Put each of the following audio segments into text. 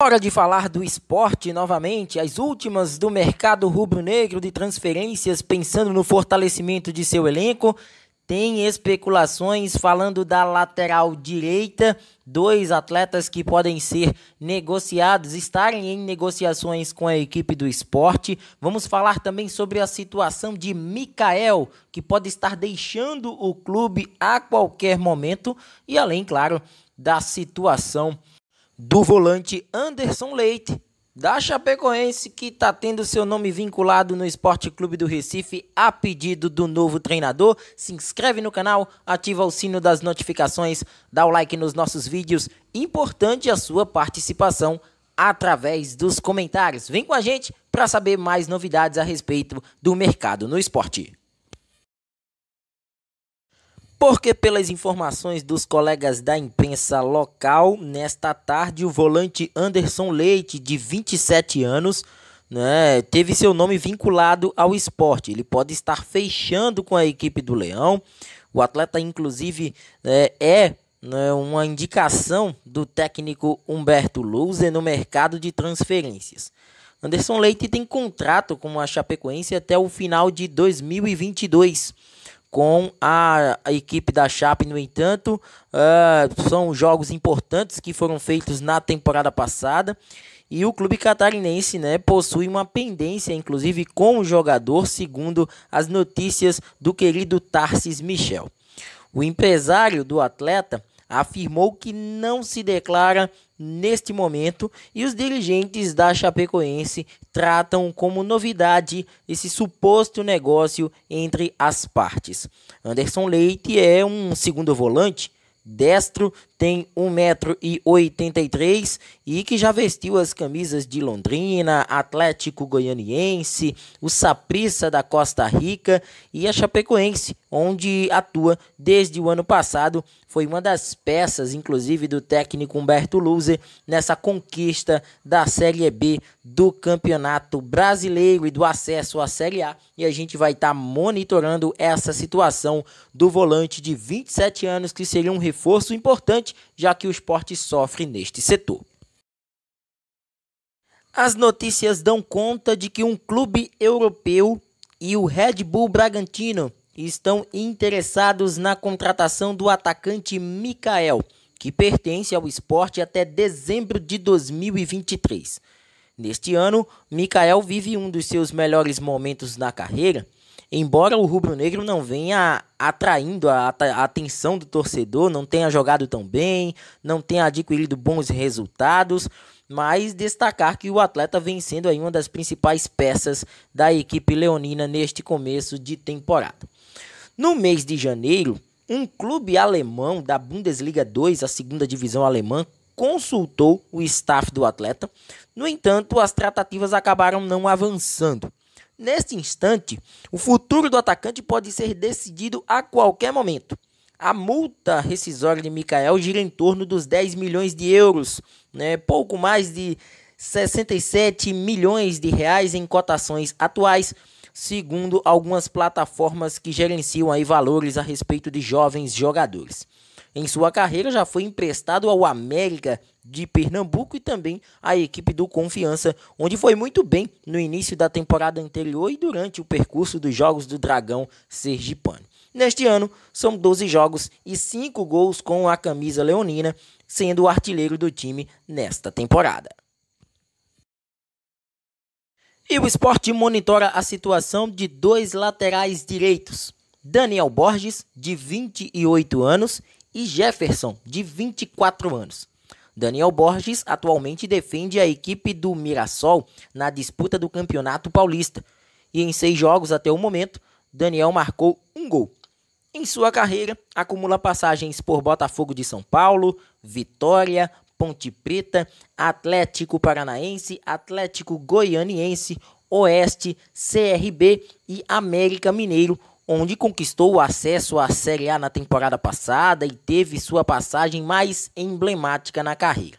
Hora de falar do esporte novamente, as últimas do mercado rubro-negro de transferências, pensando no fortalecimento de seu elenco, tem especulações falando da lateral direita, dois atletas que podem ser negociados, estarem em negociações com a equipe do esporte. Vamos falar também sobre a situação de Mikael, que pode estar deixando o clube a qualquer momento, e além, claro, da situação do volante Anderson Leite, da Chapecoense, que está tendo seu nome vinculado no Esporte Clube do Recife a pedido do novo treinador. Se inscreve no canal, ativa o sino das notificações, dá o like nos nossos vídeos. Importante a sua participação através dos comentários. Vem com a gente para saber mais novidades a respeito do mercado no esporte. Porque, pelas informações dos colegas da imprensa local, nesta tarde o volante Anderson Leite, de 27 anos, né, teve seu nome vinculado ao esporte. Ele pode estar fechando com a equipe do Leão. O atleta, inclusive, né, é, é uma indicação do técnico Humberto Louser no mercado de transferências. Anderson Leite tem contrato com a Chapecoense até o final de 2022 com a, a, equipe da Chape. No entanto, uh, são jogos importantes que foram feitos na temporada passada. E o clube catarinense né, possui uma pendência, inclusive, com o jogador, segundo as notícias do querido Tarsis Michel. O empresário do atleta afirmou que não se declara neste momento e os dirigentes da Chapecoense tratam como novidade esse suposto negócio entre as partes. Anderson Leite é um segundo volante destro tem 1,83m e que já vestiu as camisas de Londrina, Atlético Goianiense, o Saprissa da Costa Rica e a Chapecoense, onde atua desde o ano passado. Foi uma das peças, inclusive, do técnico Humberto Luzer nessa conquista da Série B do Campeonato Brasileiro e do acesso à Série A. E a gente vai estar tá monitorando essa situação do volante de 27 anos, que seria um reforço importante já que o esporte sofre neste setor. As notícias dão conta de que um clube europeu e o Red Bull Bragantino estão interessados na contratação do atacante Mikael, que pertence ao esporte até dezembro de 2023. Neste ano, Mikael vive um dos seus melhores momentos na carreira embora o rubro-negro não venha atraindo a, a, atenção do torcedor, não tenha jogado tão bem, não tenha adquirido bons resultados, mas destacar que o atleta vem sendo aí uma das principais peças da equipe leonina neste começo de temporada. No mês de janeiro, um clube alemão da Bundesliga 2, a segunda divisão alemã, consultou o staff do atleta. No entanto, as tratativas acabaram não avançando. Neste instante, o futuro do atacante pode ser decidido a qualquer momento. A multa rescisória de Mikael gira em torno dos 10 milhões de euros, né? pouco mais de 67 milhões de reais em cotações atuais, segundo algumas plataformas que gerenciam aí valores a respeito de jovens jogadores. Em sua carreira já foi emprestado ao América de Pernambuco e também a equipe do Confiança, onde foi muito bem no início da temporada anterior e durante o percurso dos Jogos do Dragão Sergipano. Neste ano, são 12 jogos e 5 gols com a camisa leonina, sendo o artilheiro do time nesta temporada. E o esporte monitora a situação de dois laterais direitos, Daniel Borges, de 28 anos, e Jefferson, de 24 anos. Daniel Borges atualmente defende a equipe do Mirassol na disputa do Campeonato Paulista. E em seis jogos até o momento, Daniel marcou um gol. Em sua carreira, acumula passagens por Botafogo de São Paulo, Vitória, Ponte Preta, Atlético Paranaense, Atlético Goianiense, Oeste, CRB e América Mineiro, onde conquistou o acesso à Série A na temporada passada e teve sua passagem mais emblemática na carreira.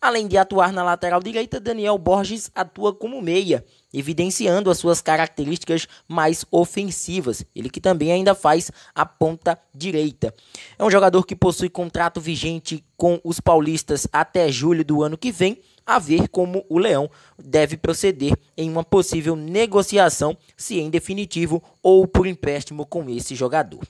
Além de atuar na lateral direita, Daniel Borges atua como meia, evidenciando as suas características mais ofensivas. Ele que também ainda faz a ponta direita. É um jogador que possui contrato vigente com os paulistas até julho do ano que vem a ver como o Leão deve proceder em uma possível negociação, se em definitivo ou por empréstimo com esse jogador.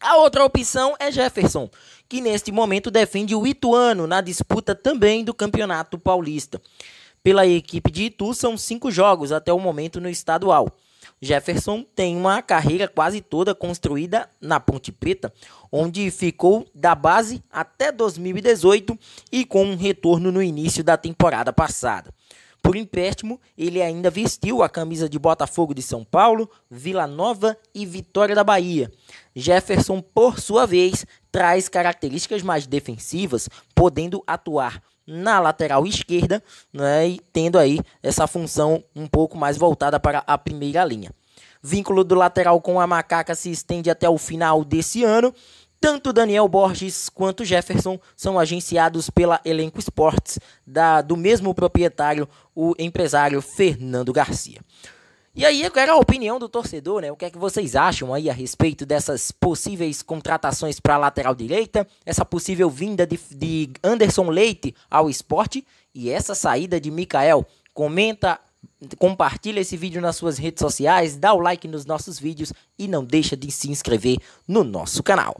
A outra opção é Jefferson, que neste momento defende o Ituano na disputa também do Campeonato Paulista. Pela equipe de Itu, são cinco jogos até o momento no estadual. Jefferson tem uma carreira quase toda construída na Ponte Preta, onde ficou da base até 2018 e com um retorno no início da temporada passada. Por empréstimo, ele ainda vestiu a camisa de Botafogo de São Paulo, Vila Nova e Vitória da Bahia, Jefferson, por sua vez, traz características mais defensivas, podendo atuar na lateral esquerda né, e tendo aí essa função um pouco mais voltada para a primeira linha. Vínculo do lateral com a macaca se estende até o final desse ano. Tanto Daniel Borges quanto Jefferson são agenciados pela Elenco Esportes, da, do mesmo proprietário, o empresário Fernando Garcia. E aí era a opinião do torcedor, né? O que é que vocês acham aí a respeito dessas possíveis contratações para a lateral direita, essa possível vinda de, de Anderson Leite ao esporte e essa saída de Mikael? Comenta, compartilha esse vídeo nas suas redes sociais, dá o like nos nossos vídeos e não deixa de se inscrever no nosso canal.